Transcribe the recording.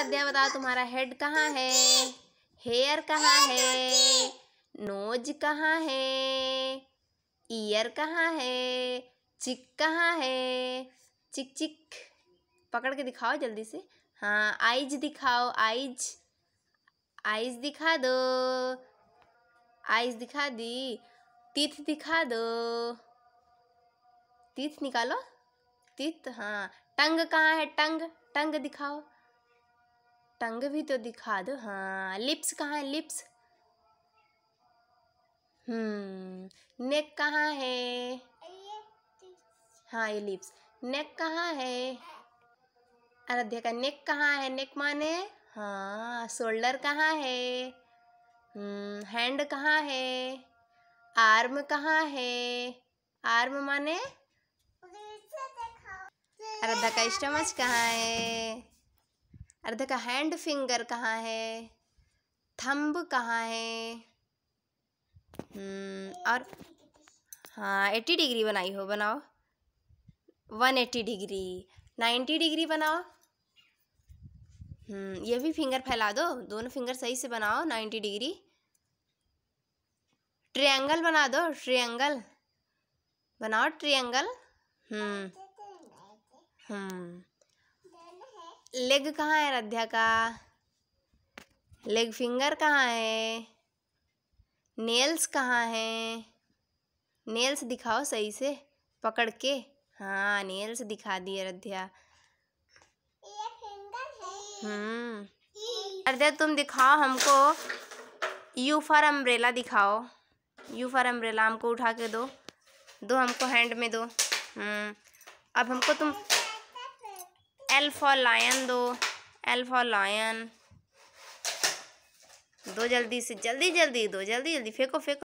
अध्याय बताओ तुम्हारा हेड कहाँ है हेयर कहाँ है नोज कहाँ है ईयर कहाँ है चिक कहाँ है चिक चिक पकड़ के दिखाओ जल्दी से हाँ आइज दिखाओ आइज आइज दिखा दो आइज दिखा दी तीथ दिखा दो तीथ निकालो तीथ हाँ टंग कहाँ है टंग टंग दिखाओ टंग भी तो दिखा दो हाँ लिप्स कहाँ है लिप्स हम्म नेक कहाँ है हाँ ये लिप्स नेक कहाँ है आराध्या का नेक कहाँ है नेक माने हाँ शोल्डर कहाँ है हम्म, हैंड कहाँ है आर्म कहाँ है आर्म माने आराध्या का स्टमच कहाँ है अर्ध का हैंड फिंगर कहाँ है थंब कहाँ है हम्म, और हाँ एट्टी डिग्री बनाई हो बनाओ one eighty degree ninety degree बनाओ हम्म, ये भी फिंगर फैला दो दोनों फिंगर सही से बनाओ नाइन्टी डिग्री ट्रायंगल बना दो ट्रायंगल बनाओ ट्रायंगल हम्म हम्म लेग कहाँ है रध्या का लेग फिंगर कहाँ है नेल्स कहाँ हैं नेल्स दिखाओ सही से पकड़ के हाँ नेल्स दिखा दिए रध्या हम्म। रध्या तुम दिखाओ हमको यू फॉर अम्ब्रेला दिखाओ यू फॉर अम्ब्रेला हमको उठा के दो दो हमको हैंड में दो हम्म अब हमको तुम एल फॉर लायन दो एल फॉर लायन दो जल्दी से जल्दी जल्दी दो जल्दी जल्दी फेंको फेंको